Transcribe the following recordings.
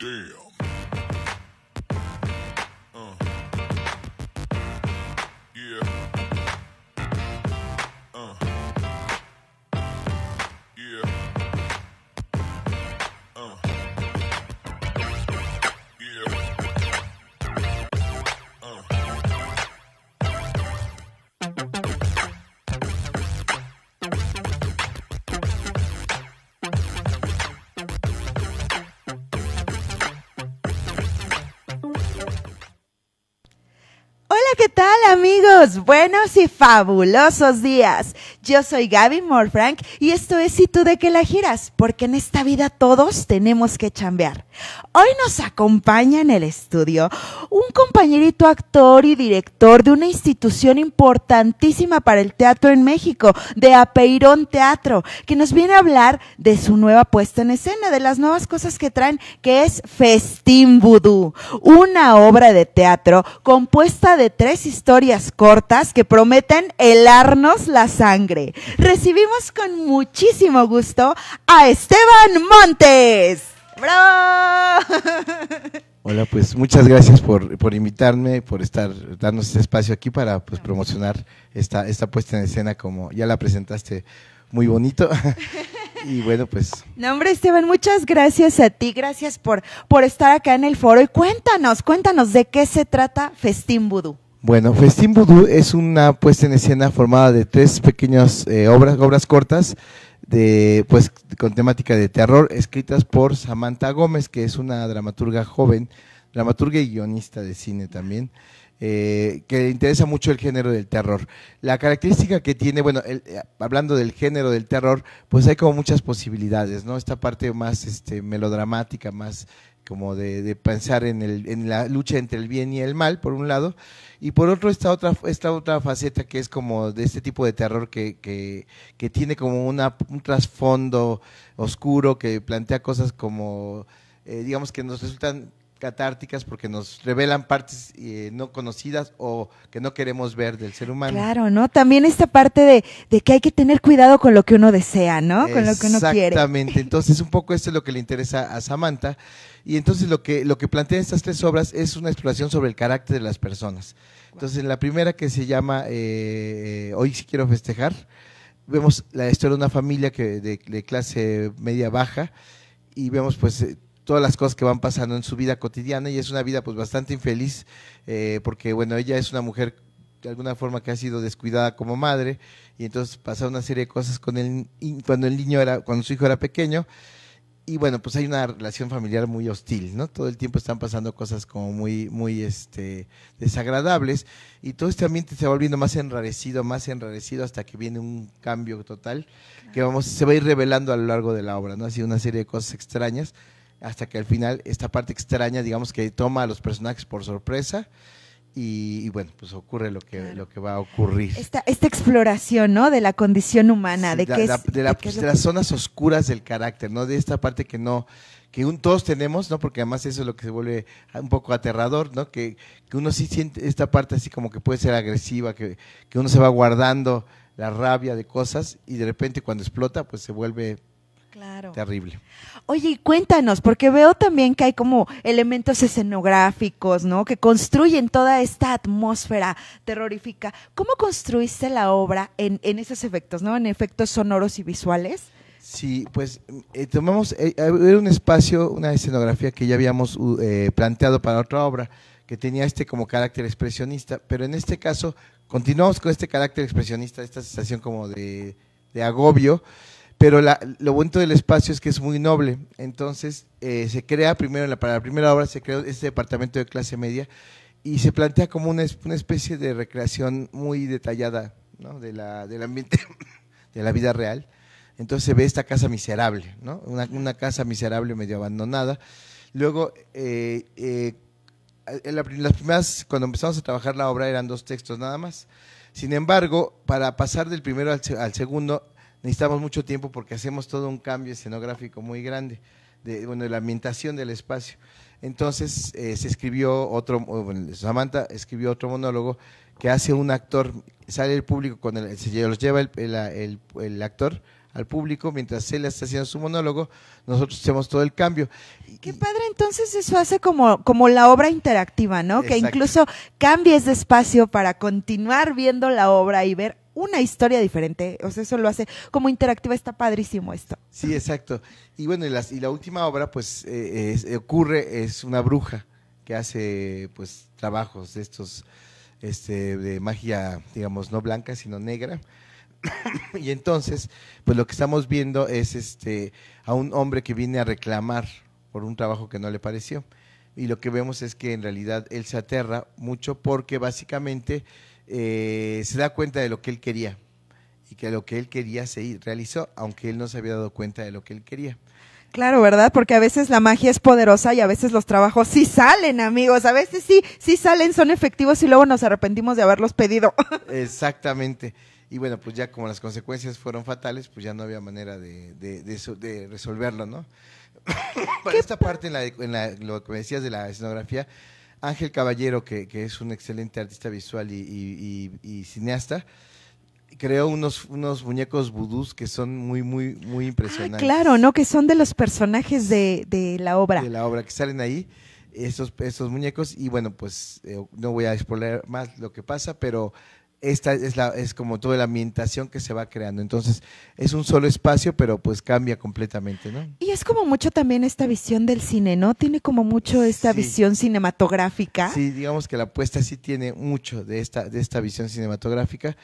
Damn. amigos, buenos y fabulosos días. Yo soy Gaby Morfrank y esto es Si tú de que la giras, porque en esta vida todos tenemos que chambear. Hoy nos acompaña en el estudio un compañerito actor y director de una institución importantísima para el teatro en México, de Apeirón Teatro, que nos viene a hablar de su nueva puesta en escena, de las nuevas cosas que traen, que es Festín Vudú, una obra de teatro compuesta de tres historias cortas que prometen helarnos la sangre. Recibimos con muchísimo gusto a Esteban Montes. ¡Bravo! Hola, pues muchas gracias por, por invitarme, por estar, darnos este espacio aquí para pues, promocionar esta, esta puesta en escena, como ya la presentaste muy bonito. y bueno, pues. Nombre hombre, Esteban, muchas gracias a ti, gracias por, por estar acá en el foro. Y cuéntanos, cuéntanos de qué se trata Festín Vudú. Bueno, Festín Vudú es una puesta en escena formada de tres pequeñas eh, obras, obras cortas de, pues, con temática de terror, escritas por Samantha Gómez, que es una dramaturga joven, dramaturga y guionista de cine también. Eh, que le interesa mucho el género del terror. La característica que tiene, bueno, eh, hablando del género del terror, pues hay como muchas posibilidades, ¿no? Esta parte más este, melodramática, más como de, pensar en, el, en, la lucha entre el bien y el mal, por un lado, y por otro esta otra, esta otra faceta que es como de este tipo de terror que, que, tiene como un trasfondo oscuro, que plantea cosas como, eh, digamos, que nos resultan catárticas porque nos revelan partes eh, no conocidas o que no queremos ver del ser humano. Claro, ¿no? También esta parte de, que hay que tener cuidado con lo que uno desea, ¿no? Con lo que uno quiere. Exactamente, entonces un poco esto es lo que le interesa a Samantha. Y entonces lo que, lo que plantean estas tres obras es una exploración sobre el carácter de las personas. Entonces la primera que se llama eh, eh, Hoy si quiero festejar, vemos la historia de una familia que de clase media baja y vemos pues todas las cosas que van pasando en su vida cotidiana y es una vida pues bastante infeliz eh, porque bueno, ella es una mujer de alguna forma que ha sido descuidada como madre y entonces pasa una serie de cosas con el, cuando el niño era cuando su hijo era pequeño y bueno pues hay una relación familiar muy hostil no todo el tiempo están pasando cosas como muy muy este desagradables y todo este ambiente se va volviendo más enrarecido más enrarecido hasta que viene un cambio total que vamos se va a ir revelando a lo largo de la obra no ha sido una serie de cosas extrañas hasta que al final esta parte extraña, digamos que toma a los personajes por sorpresa. Y, bueno, pues ocurre lo que, lo que va a ocurrir. Esta, esta exploración, ¿no? De la condición humana, de, de, las zonas oscuras del carácter, ¿no? De esta parte que no que un, todos tenemos, ¿no? Porque además eso es lo que se vuelve un poco aterrador, ¿no? Que, que uno sí siente esta parte así como que puede ser agresiva, que, que uno se va guardando la rabia de cosas y de repente cuando explota, pues se vuelve Claro. Terrible. Oye, y cuéntanos, porque veo también que hay como elementos escenográficos, ¿no? Que construyen toda esta atmósfera terrorífica. ¿Cómo construiste la obra en, en esos efectos, ¿no? En efectos sonoros y visuales. Sí, pues eh, tomamos, era eh, un espacio, una escenografía que ya habíamos eh, planteado para otra obra, que tenía este como carácter expresionista, pero en este caso continuamos con este carácter expresionista, esta sensación como de, de agobio pero lo bonito del espacio es que es muy noble. Entonces, eh, se crea primero, para la primera obra, se creó este departamento de clase media y se plantea como una, especie de recreación muy detallada de la, del ambiente, de la vida real. Entonces se ve esta casa miserable, una, casa miserable medio abandonada. Luego, eh, eh, las primeras, cuando empezamos a trabajar la obra, eran dos textos nada más. Sin embargo, para pasar del primero al segundo, necesitamos mucho tiempo porque hacemos todo un cambio escenográfico muy grande, de, bueno, la ambientación del espacio. Entonces eh, se escribió otro, bueno, Samantha escribió otro monólogo que hace un actor, sale el público, con el, se los lleva el, el, actor al público mientras él está haciendo su monólogo, nosotros hacemos todo el cambio. Qué padre, entonces eso hace como, como la obra interactiva, ¿no? Que incluso cambies de espacio para continuar viendo la obra y ver una historia diferente. O sea, eso lo hace como interactiva, está padrísimo esto. Sí, exacto. Y bueno, y, y la última obra, pues, eh, eh, ocurre, es una bruja que hace, pues, trabajos de estos, este, de magia, digamos, no blanca, sino negra. y entonces, pues lo que estamos viendo es este a un hombre que viene a reclamar por un trabajo que no le pareció. Y lo que vemos es que en realidad él se aterra mucho porque básicamente eh, se da cuenta de lo que él quería y que lo que él quería se realizó, aunque él no se había dado cuenta de lo que él quería. Claro, ¿verdad? Porque a veces la magia es poderosa y a veces los trabajos sí salen, amigos. A veces sí, sí salen, son efectivos y luego nos arrepentimos de haberlos pedido. Exactamente. Y bueno, pues ya como las consecuencias fueron fatales, pues ya no había manera de, de, resolverlo, ¿no? Para esta parte, en, la, lo que me decías de la escenografía, Ángel Caballero, que, es un excelente artista visual y, cineasta, creó unos, unos muñecos vudús que son muy, muy, muy ah, impresionantes. claro, ¿no? Que son de los personajes de, la obra. De la obra, que salen ahí, esos, esos muñecos. Y bueno, pues eh, no voy a explorar más lo que pasa, pero esta es, la, es como toda la ambientación que se va creando. Entonces, es un solo espacio, pero pues cambia completamente, ¿no? Y es como mucho también esta visión del cine, ¿no? Tiene como mucho esta visión cinematográfica. Sí, digamos que la apuesta sí tiene mucho de esta, de esta visión cinematográfica.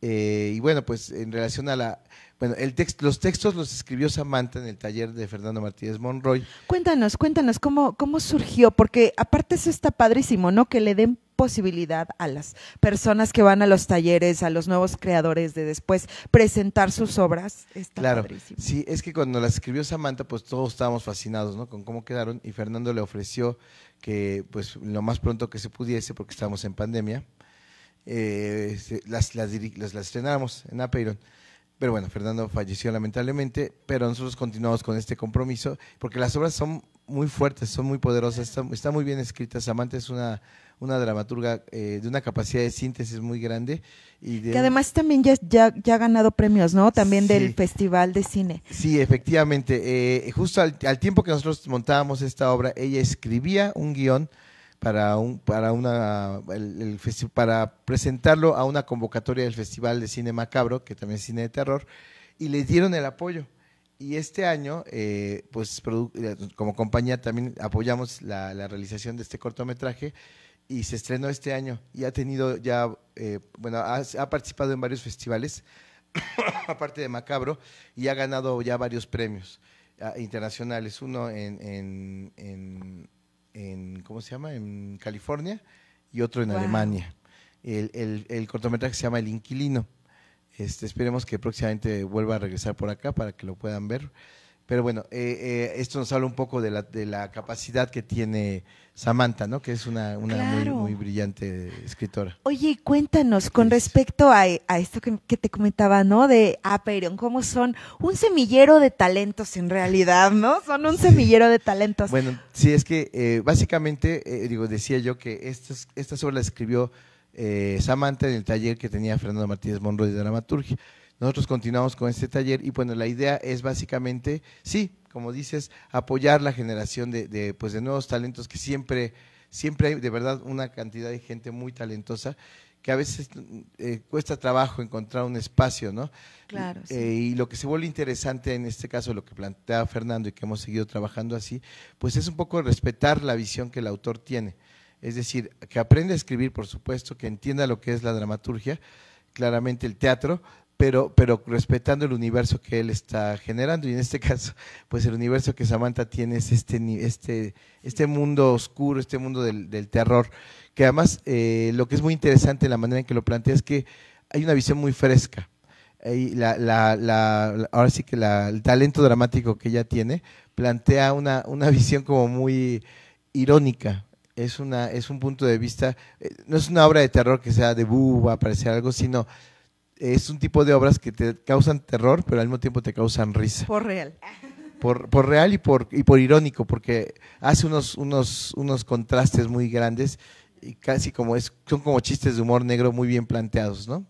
Eh, y bueno, pues en relación a la... Bueno, el text, los textos los escribió Samantha en el taller de Fernando Martínez Monroy. Cuéntanos, cuéntanos cómo, cómo surgió, porque aparte eso está padrísimo, ¿no? Que le den posibilidad a las personas que van a los talleres, a los nuevos creadores de después presentar sus obras. Está claro. Sí, es que cuando las escribió Samantha, pues todos estábamos fascinados, ¿no? Con cómo quedaron y Fernando le ofreció que, pues, lo más pronto que se pudiese, porque estábamos en pandemia, eh, las, las, las, en Apeiron. Pero bueno, Fernando falleció lamentablemente, pero nosotros continuamos con este compromiso, porque las obras son muy fuertes, son muy poderosas, están, muy bien escritas. Samantha es una una dramaturga eh, de una capacidad de síntesis muy grande. Y que además también ya, ya, ya, ha ganado premios, ¿no? También del Festival de Cine. Sí, efectivamente. Eh, justo al, al, tiempo que nosotros montábamos esta obra, ella escribía un guión para un para una el, para presentarlo a una convocatoria del Festival de Cine Macabro, que también es cine de terror, y le dieron el apoyo. Y este año, eh, pues eh, como compañía también apoyamos la, la realización de este cortometraje y se estrenó este año y ha tenido ya, eh, bueno, ha, participado en varios festivales, aparte de Macabro, y ha ganado ya varios premios ah, internacionales, uno en, en, en, en, ¿cómo se llama?, en California y otro en Alemania. El, el, el, cortometraje se llama El Inquilino. Este, esperemos que próximamente vuelva a regresar por acá para que lo puedan ver. Pero bueno, eh, eh, esto nos habla un poco de la, de la capacidad que tiene Samantha, ¿no? Que es una, una muy, muy, brillante escritora. Oye, cuéntanos con pues, respecto a, esto que, te comentaba, ¿no? De Aperion, ah, cómo son un semillero de talentos en realidad, ¿no? Son un semillero de talentos. Bueno, sí, es que eh, básicamente, digo, decía yo que estas, esta obras la escribió Samantha en el taller que tenía Fernando Martínez Monroy de dramaturgia nosotros continuamos con este taller y bueno, la idea es básicamente, sí, como dices, apoyar la generación de, pues de nuevos talentos que siempre, siempre hay de verdad una cantidad de gente muy talentosa que a veces eh, cuesta trabajo encontrar un espacio, ¿no? Claro. Eh, y lo que se vuelve interesante en este caso, lo que plantea Fernando y que hemos seguido trabajando así, pues es un poco respetar la visión que el autor tiene. Es decir, que aprenda a escribir, por supuesto, que entienda lo que es la dramaturgia, claramente el teatro, pero, pero respetando el universo que él está generando. Y en este caso, pues el universo que Samantha tiene es este, este, este mundo oscuro, este mundo del, terror, que además eh, lo que es muy interesante en la manera en que lo plantea es que hay una visión muy fresca. La, ahora sí que el talento dramático que ella tiene plantea una, una visión como muy irónica, es, una, es un punto de vista, eh, no es una obra de terror que sea de buh, va aparecer algo, sino es un tipo de obras que te causan terror, pero al mismo tiempo te causan risa. Por real. Por, por real y por, y por irónico, porque hace unos, unos, unos contrastes muy grandes y casi como es, son como chistes de humor negro muy bien planteados, ¿no?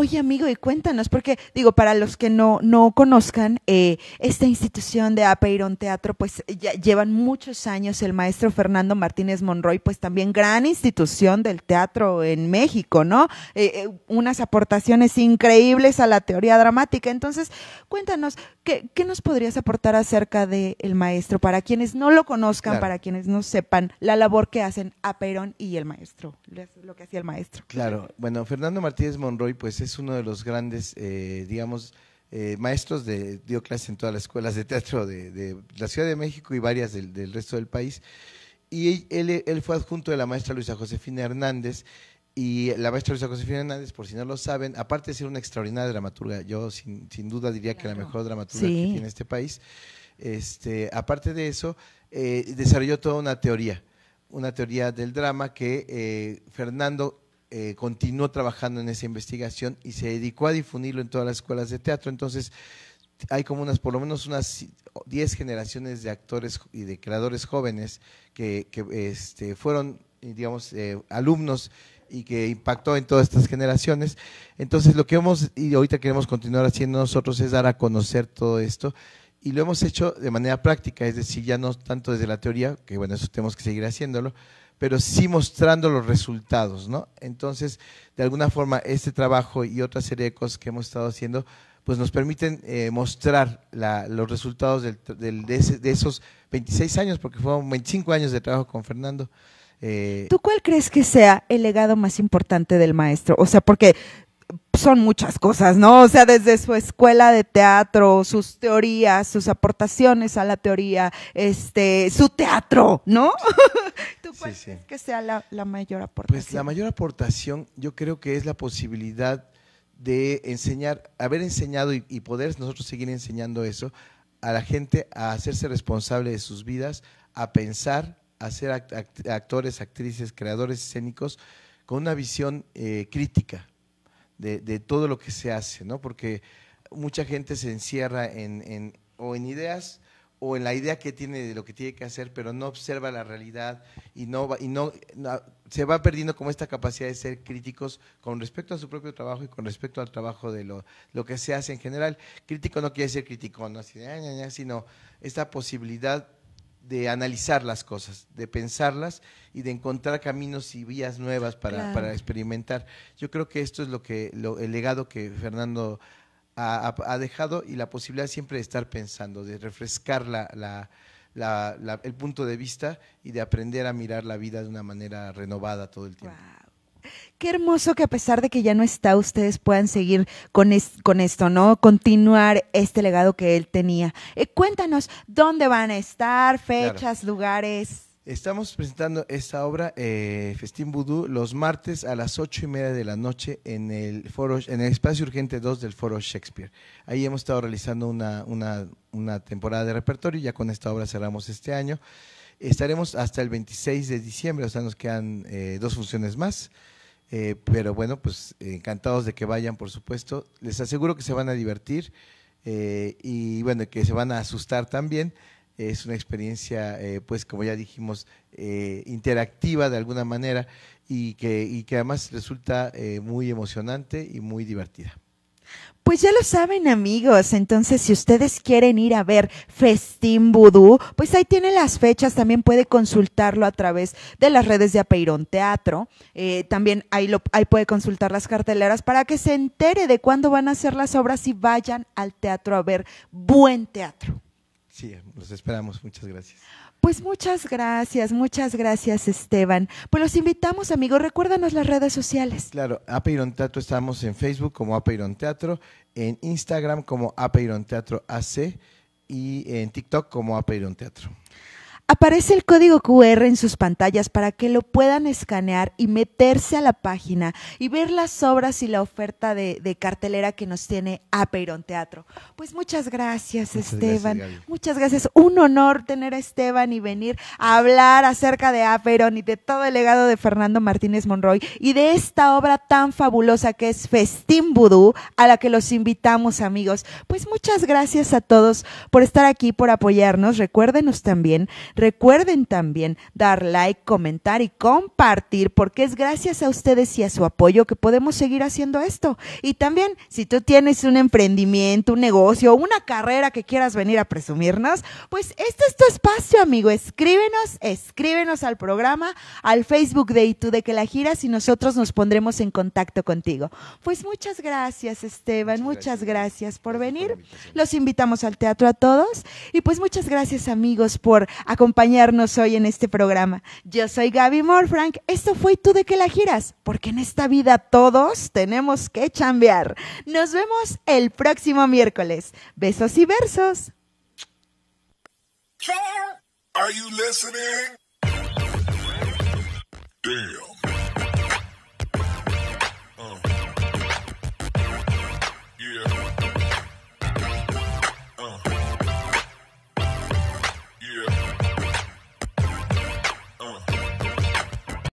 Oye, amigo, y cuéntanos, porque digo, para los que no, no conozcan, eh, esta institución de Apeiron Teatro, pues ya llevan muchos años el maestro Fernando Martínez Monroy, pues también gran institución del teatro en México, ¿no? Eh, eh, unas aportaciones increíbles a la teoría dramática. Entonces, cuéntanos, ¿qué, nos podrías aportar acerca del maestro para quienes no lo conozcan, para quienes no sepan la labor que hacen Apeiron y el maestro, lo que hacía el maestro? Claro, bueno, Fernando Martínez Monroy, pues es es uno de los grandes, eh, digamos, eh, maestros de, dio clases en todas las escuelas de teatro de, la Ciudad de México y varias del, resto del país. Y él, fue adjunto de la maestra Luisa Josefina Hernández. Y la maestra Luisa Josefina Hernández, por si no lo saben, aparte de ser una extraordinaria dramaturga, yo sin, duda diría que la mejor dramaturga que tiene este país, este, aparte de eso, eh, desarrolló toda una teoría, una teoría del drama que Fernando eh, continuó trabajando en esa investigación y se dedicó a difundirlo en todas las escuelas de teatro. Entonces, hay como unas, por lo menos unas 10 generaciones de actores y de creadores jóvenes que, este, fueron, digamos, eh, alumnos y que impactó en todas estas generaciones. Entonces, lo que hemos, y ahorita queremos continuar haciendo nosotros, es dar a conocer todo esto. Y lo hemos hecho de manera práctica, es decir, ya no tanto desde la teoría, que bueno, eso tenemos que seguir haciéndolo, pero sí mostrando los resultados, ¿no? Entonces, de alguna forma, este trabajo y otra serie de cosas que hemos estado haciendo, pues nos permiten eh, mostrar los resultados de, esos 26 años, porque fueron 25 años de trabajo con Fernando. Eh. ¿Tú cuál crees que sea el legado más importante del maestro? O sea, porque son muchas cosas, ¿no? O sea, desde su escuela de teatro, sus teorías, sus aportaciones a la teoría, este, su teatro, ¿no? ¿Tú que sea la, mayor pues, aportación? Pues la mayor aportación yo creo que es la posibilidad de enseñar, haber enseñado y, poder nosotros seguir enseñando eso a la gente a hacerse responsable de sus vidas, a pensar, a ser actores, actrices, creadores escénicos con una visión eh, crítica, de, todo lo que se hace, ¿no? Porque mucha gente se encierra en, o en ideas o en la idea que tiene de lo que tiene que hacer, pero no observa la realidad y no, y no, se va perdiendo como esta capacidad de ser críticos con respecto a su propio trabajo y con respecto al trabajo de lo, lo que se hace en general. Crítico no quiere ser crítico, ¿no? sino esta posibilidad de analizar las cosas, de pensarlas y de encontrar caminos y vías nuevas para, experimentar. Yo creo que esto es lo que lo, el legado que Fernando ha, dejado y la posibilidad siempre de estar pensando, de refrescar la, la, la, el punto de vista y de aprender a mirar la vida de una manera renovada todo el tiempo. Qué hermoso que a pesar de que ya no está, ustedes puedan seguir con, con esto, ¿no? Continuar este legado que él tenía. Eh, cuéntanos, ¿dónde van a estar? Fechas, lugares. Estamos presentando esta obra, eh, Festín Voodoo, los martes a las ocho y media de la noche en el foro, en el espacio urgente 2 del foro Shakespeare. Ahí hemos estado realizando una, una, una temporada de repertorio, y ya con esta obra cerramos este año. Estaremos hasta el 26 de diciembre, o sea, nos quedan eh, dos funciones más. Eh, pero bueno, pues encantados de que vayan, por supuesto. Les aseguro que se van a divertir eh, y bueno, que se van a asustar también. Es una experiencia, pues como ya dijimos, interactiva de alguna manera y que, y que además resulta muy emocionante y muy divertida. Pues ya lo saben amigos, entonces si ustedes quieren ir a ver Festín Vudú, pues ahí tienen las fechas, también puede consultarlo a través de las redes de Apeirón Teatro, eh, también ahí, ahí puede consultar las carteleras para que se entere de cuándo van a hacer las obras y vayan al teatro a ver buen teatro. Sí, los esperamos, muchas gracias. Pues muchas gracias, muchas gracias Esteban. Pues los invitamos amigos, recuérdanos las redes sociales. Claro, Apeiron Teatro estamos en Facebook como Apeiron Teatro, en Instagram como Apeiron Teatro AC y en TikTok como Apeiron Teatro. Aparece el código QR en sus pantallas para que lo puedan escanear y meterse a la página y ver las obras y la oferta de, cartelera que nos tiene Apeiron Teatro. Pues muchas gracias, Esteban. muchas gracias. Un honor tener a Esteban y venir a hablar acerca de Apeiron y de todo el legado de Fernando Martínez Monroy y de esta obra tan fabulosa que es Festín Vudú, a la que los invitamos, amigos. Pues muchas gracias a todos por estar aquí, por apoyarnos. Recuérdenos también Recuerden también dar like, comentar y compartir, porque es gracias a ustedes y a su apoyo que podemos seguir haciendo esto. Y también, si tú tienes un emprendimiento, un negocio, una carrera que quieras venir a presumirnos, pues este es tu espacio, amigo. Escríbenos, escríbenos al programa, al Facebook de Itú de que la giras y nosotros nos pondremos en contacto contigo. Pues muchas gracias, Esteban. Muchas gracias por venir. Los invitamos al teatro a todos. Y pues muchas gracias, amigos, por acompañarnos acompañarnos hoy en este programa. Yo soy Gaby Morfrank, esto fue tú de que la giras? Porque en esta vida todos tenemos que chambear. Nos vemos el próximo miércoles. Besos y versos.